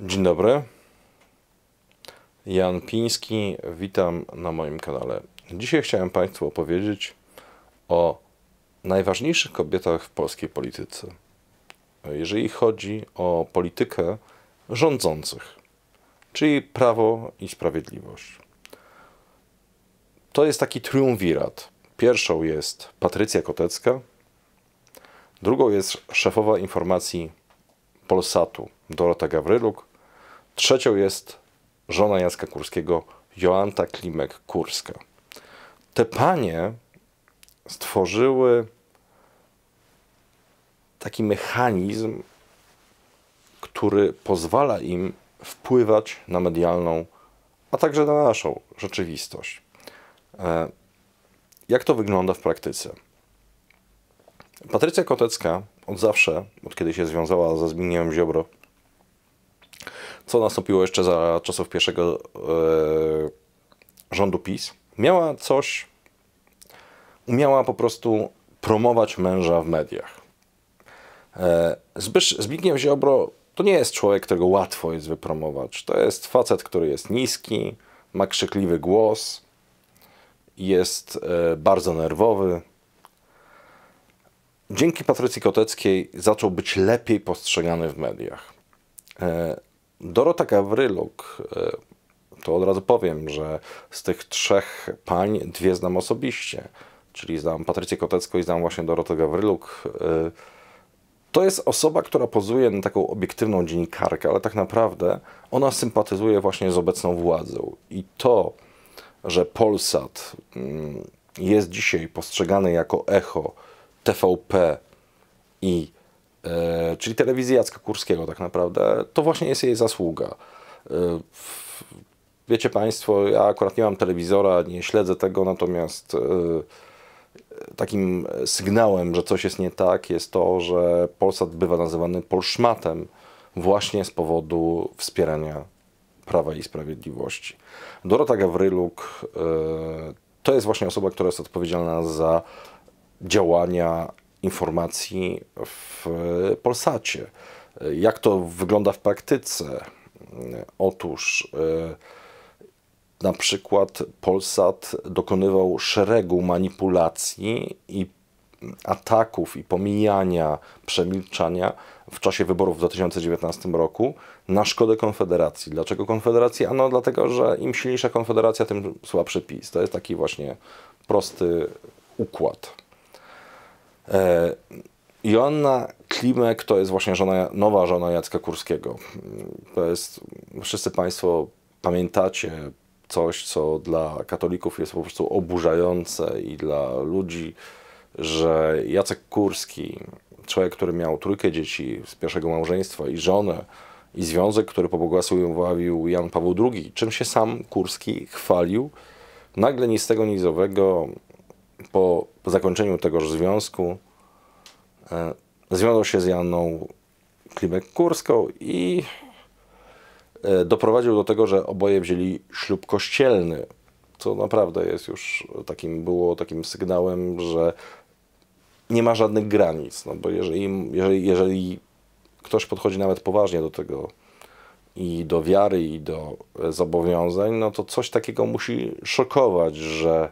Dzień dobry. Jan Piński, witam na moim kanale. Dzisiaj chciałem Państwu opowiedzieć o najważniejszych kobietach w polskiej polityce. Jeżeli chodzi o politykę rządzących, czyli prawo i sprawiedliwość. To jest taki triumvirat. Pierwszą jest Patrycja Kotecka, drugą jest szefowa informacji Polsatu Dorota Gawryluk, Trzecią jest żona Jacka Kurskiego, Joanta Klimek-Kurska. Te panie stworzyły taki mechanizm, który pozwala im wpływać na medialną, a także na naszą rzeczywistość. E, jak to wygląda w praktyce? Patrycja Kotecka od zawsze, od kiedy się związała ze Zbigniewem Ziobro, co nastąpiło jeszcze za czasów pierwszego e, rządu PiS, miała coś, umiała po prostu promować męża w mediach. E, Zbigniew Ziobro to nie jest człowiek, którego łatwo jest wypromować. To jest facet, który jest niski, ma krzykliwy głos, jest e, bardzo nerwowy. Dzięki Patrycji Koteckiej zaczął być lepiej postrzegany w mediach. E, Dorota Gawryluk, e, to od razu powiem, że z tych trzech pań dwie znam osobiście, czyli znam Patrycję Kotecką i znam właśnie Dorotę Gawryluk. E, to jest osoba, która pozuje na taką obiektywną dziennikarkę, ale tak naprawdę ona sympatyzuje właśnie z obecną władzą. I to, że Polsat mm, jest dzisiaj postrzegany jako echo TVP i E, czyli telewizji Jacka Kurskiego tak naprawdę, to właśnie jest jej zasługa. E, wiecie Państwo, ja akurat nie mam telewizora, nie śledzę tego, natomiast e, takim sygnałem, że coś jest nie tak, jest to, że Polsat bywa nazywany polszmatem właśnie z powodu wspierania Prawa i Sprawiedliwości. Dorota Gawryluk to jest właśnie osoba, która jest odpowiedzialna za działania informacji w Polsacie. Jak to wygląda w praktyce? Otóż e, na przykład Polsat dokonywał szeregu manipulacji i ataków i pomijania, przemilczania w czasie wyborów w 2019 roku na szkodę Konfederacji. Dlaczego Konfederacji? Ano dlatego, że im silniejsza Konfederacja, tym słabszy PiS. To jest taki właśnie prosty układ. E, Joanna Klimek to jest właśnie żona, nowa żona Jacka Kurskiego. To jest, wszyscy Państwo pamiętacie coś, co dla katolików jest po prostu oburzające i dla ludzi, że Jacek Kurski, człowiek, który miał trójkę dzieci z pierwszego małżeństwa i żonę, i związek, który pobłogosławił Jan Paweł II, czym się sam Kurski chwalił, nagle nic z tego, ni z po zakończeniu tegoż związku e, związał się z Janną Klimek-Kurską i e, doprowadził do tego, że oboje wzięli ślub kościelny, co naprawdę jest już takim, było takim sygnałem, że nie ma żadnych granic, no bo jeżeli, jeżeli, jeżeli ktoś podchodzi nawet poważnie do tego i do wiary, i do zobowiązań, no to coś takiego musi szokować, że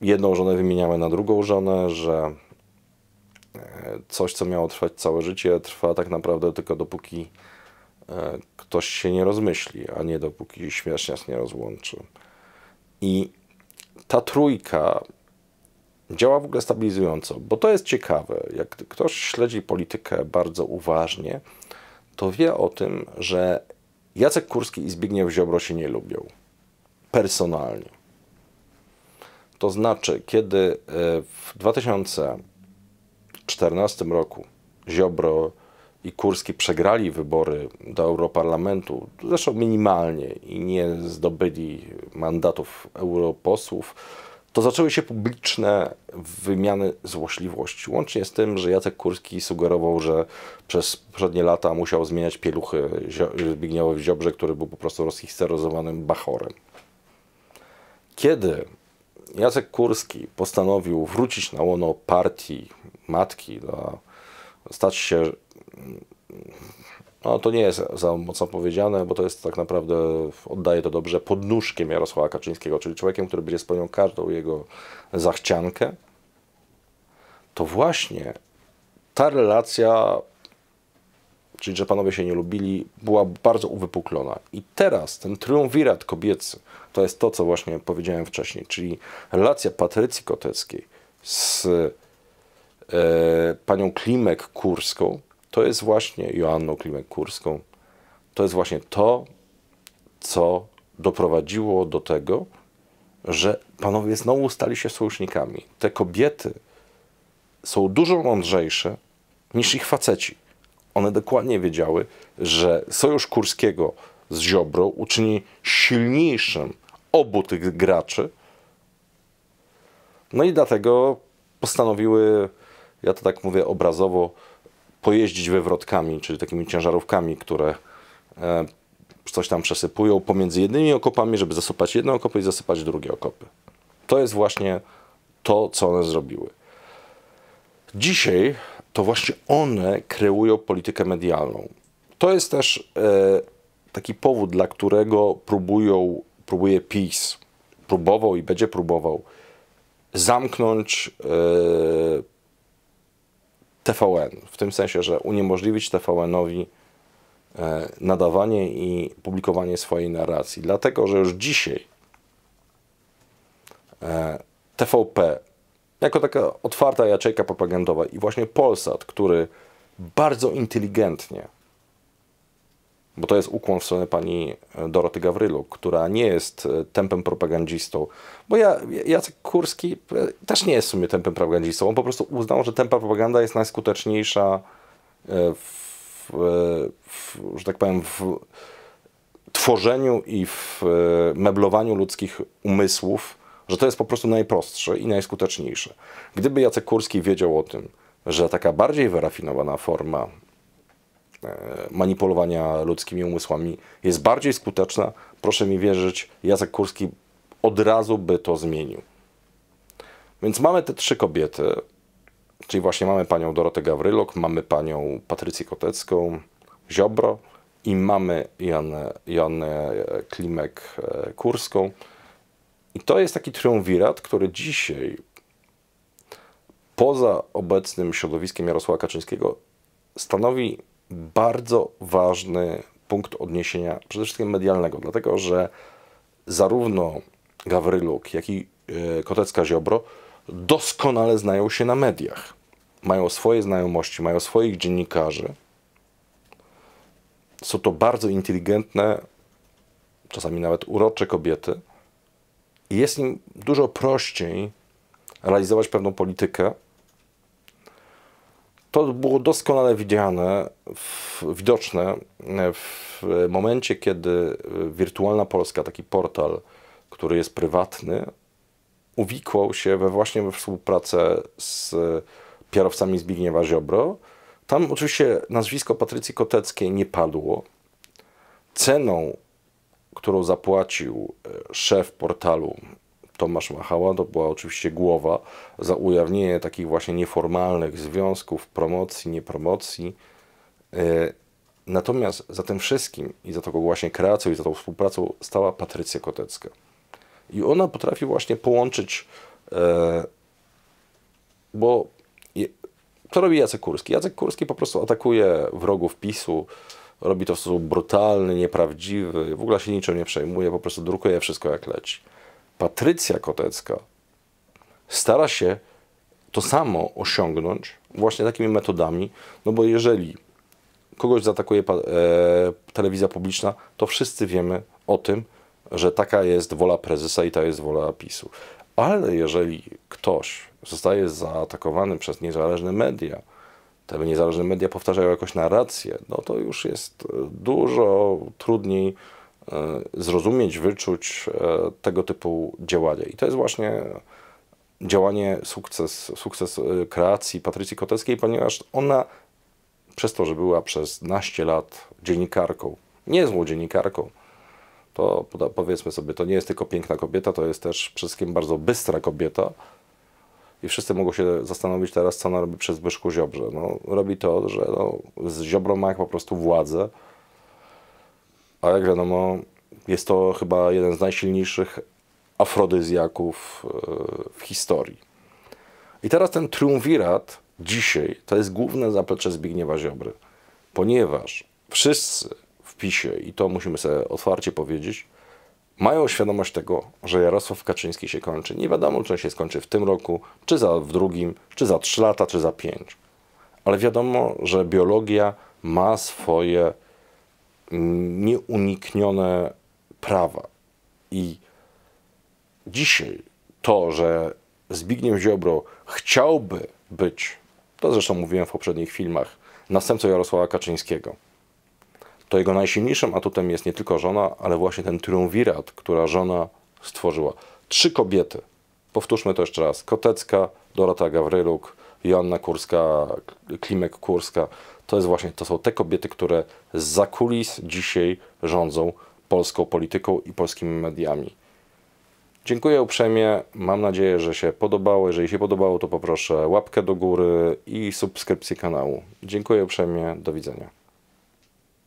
jedną żonę wymieniamy na drugą żonę, że e, coś, co miało trwać całe życie, trwa tak naprawdę tylko dopóki e, ktoś się nie rozmyśli, a nie dopóki śmierć nas nie rozłączy. I ta trójka działa w ogóle stabilizująco, bo to jest ciekawe. Jak ktoś śledzi politykę bardzo uważnie, to wie o tym, że Jacek Kurski i Zbigniew Ziobro się nie lubią. Personalnie. To znaczy, kiedy e, w 2014 roku Ziobro i Kurski przegrali wybory do Europarlamentu, zresztą minimalnie, i nie zdobyli mandatów europosłów, to zaczęły się publiczne wymiany złośliwości. Łącznie z tym, że Jacek Kurski sugerował, że przez przednie lata musiał zmieniać pieluchy Zbigniewowi Ziobrze, który był po prostu rozhisteryzowanym bachorem. Kiedy Jacek Kurski postanowił wrócić na łono partii matki, do stać się, no to nie jest za mocno powiedziane, bo to jest tak naprawdę, oddaje to dobrze, podnóżkiem Jarosława Kaczyńskiego, czyli człowiekiem, który będzie spełniał każdą jego zachciankę, to właśnie ta relacja czyli że panowie się nie lubili, była bardzo uwypuklona. I teraz ten triumvirat kobiecy, to jest to, co właśnie powiedziałem wcześniej, czyli relacja Patrycji Koteckiej z e, panią Klimek-Kurską, to jest właśnie Joanną Klimek-Kurską, to jest właśnie to, co doprowadziło do tego, że panowie znowu stali się sojusznikami. Te kobiety są dużo mądrzejsze niż ich faceci one dokładnie wiedziały, że sojusz Kurskiego z Ziobrą uczyni silniejszym obu tych graczy. No i dlatego postanowiły, ja to tak mówię obrazowo, pojeździć wywrotkami, czyli takimi ciężarówkami, które e, coś tam przesypują pomiędzy jednymi okopami, żeby zasypać jedne okopy i zasypać drugie okopy. To jest właśnie to, co one zrobiły. Dzisiaj to właśnie one kreują politykę medialną. To jest też e, taki powód, dla którego próbują, próbuje PiS, próbował i będzie próbował zamknąć e, TVN, w tym sensie, że uniemożliwić TVN-owi e, nadawanie i publikowanie swojej narracji. Dlatego, że już dzisiaj TVP jako taka otwarta jaczejka propagandowa. I właśnie Polsat, który bardzo inteligentnie, bo to jest ukłon w stronę pani e, Doroty Gawrylu, która nie jest e, tempem propagandzistą, bo ja, Jacek Kurski e, też nie jest w sumie tempem propagandzistą, on po prostu uznał, że tempa propaganda jest najskuteczniejsza w, w że tak powiem, w tworzeniu i w meblowaniu ludzkich umysłów, że to jest po prostu najprostsze i najskuteczniejsze. Gdyby Jacek Kurski wiedział o tym, że taka bardziej wyrafinowana forma e, manipulowania ludzkimi umysłami jest bardziej skuteczna, proszę mi wierzyć, Jacek Kurski od razu by to zmienił. Więc mamy te trzy kobiety, czyli właśnie mamy panią Dorotę Gawrylok, mamy panią Patrycję Kotecką, Ziobro i mamy Janę, Janę Klimek-Kurską, e, i to jest taki triumvirat, który dzisiaj poza obecnym środowiskiem Jarosława Kaczyńskiego stanowi bardzo ważny punkt odniesienia, przede wszystkim medialnego, dlatego że zarówno Gawryluk, jak i e, Kotecka-Ziobro doskonale znają się na mediach. Mają swoje znajomości, mają swoich dziennikarzy. Są to bardzo inteligentne, czasami nawet urocze kobiety, jest im dużo prościej realizować pewną politykę. To było doskonale widziane, w, widoczne e, w momencie, kiedy e, Wirtualna Polska, taki portal, który jest prywatny, uwikłał się we właśnie we współpracę z e, PR-owcami Zbigniewa Ziobro. Tam oczywiście nazwisko Patrycji Koteckiej nie padło. Ceną którą zapłacił e, szef portalu Tomasz Machała, to była oczywiście głowa za ujawnienie takich właśnie nieformalnych związków, promocji, niepromocji. E, natomiast za tym wszystkim i za tą właśnie kreacją i za tą współpracą stała Patrycja Kotecka. I ona potrafi właśnie połączyć, e, bo co robi Jacek Kurski? Jacek Kurski po prostu atakuje wrogów PiSu, robi to w sposób brutalny, nieprawdziwy, w ogóle się niczym nie przejmuje, po prostu drukuje wszystko jak leci. Patrycja Kotecka stara się to samo osiągnąć właśnie takimi metodami, no bo jeżeli kogoś zaatakuje e, telewizja publiczna, to wszyscy wiemy o tym, że taka jest wola prezesa i ta jest wola PiSu. Ale jeżeli ktoś zostaje zaatakowany przez niezależne media, te niezależne media powtarzają jakąś narrację, no to już jest e, dużo trudniej e, zrozumieć, wyczuć e, tego typu działania. I to jest właśnie działanie, sukces, sukces kreacji Patrycji Koteckiej, ponieważ ona przez to, że była przez naście lat dziennikarką, niezłą dziennikarką, to powiedzmy sobie, to nie jest tylko piękna kobieta, to jest też przede wszystkim bardzo bystra kobieta, i wszyscy mogą się zastanowić teraz, co on robi przez Zbyszku Ziobrze. No, robi to, że no, z Ziobrą ma po prostu władzę, a jak wiadomo, jest to chyba jeden z najsilniejszych afrodyzjaków e, w historii. I teraz ten triumvirat dzisiaj to jest główne zaplecze Zbigniewa Ziobry, ponieważ wszyscy w PiSie, i to musimy sobie otwarcie powiedzieć, mają świadomość tego, że Jarosław Kaczyński się kończy. Nie wiadomo, czy on się skończy w tym roku, czy za w drugim, czy za trzy lata, czy za pięć. Ale wiadomo, że biologia ma swoje mm, nieuniknione prawa. I dzisiaj to, że Zbigniew Ziobro chciałby być, to zresztą mówiłem w poprzednich filmach, następcą Jarosława Kaczyńskiego, to jego najsilniejszym atutem jest nie tylko żona, ale właśnie ten triumvirat, która żona stworzyła. Trzy kobiety. Powtórzmy to jeszcze raz. Kotecka, Dorota Gawryluk, Joanna Kurska, Klimek Kurska. To jest właśnie, to są te kobiety, które za kulis dzisiaj rządzą polską polityką i polskimi mediami. Dziękuję uprzejmie. Mam nadzieję, że się podobało. Jeżeli się podobało, to poproszę łapkę do góry i subskrypcję kanału. Dziękuję uprzejmie. Do widzenia.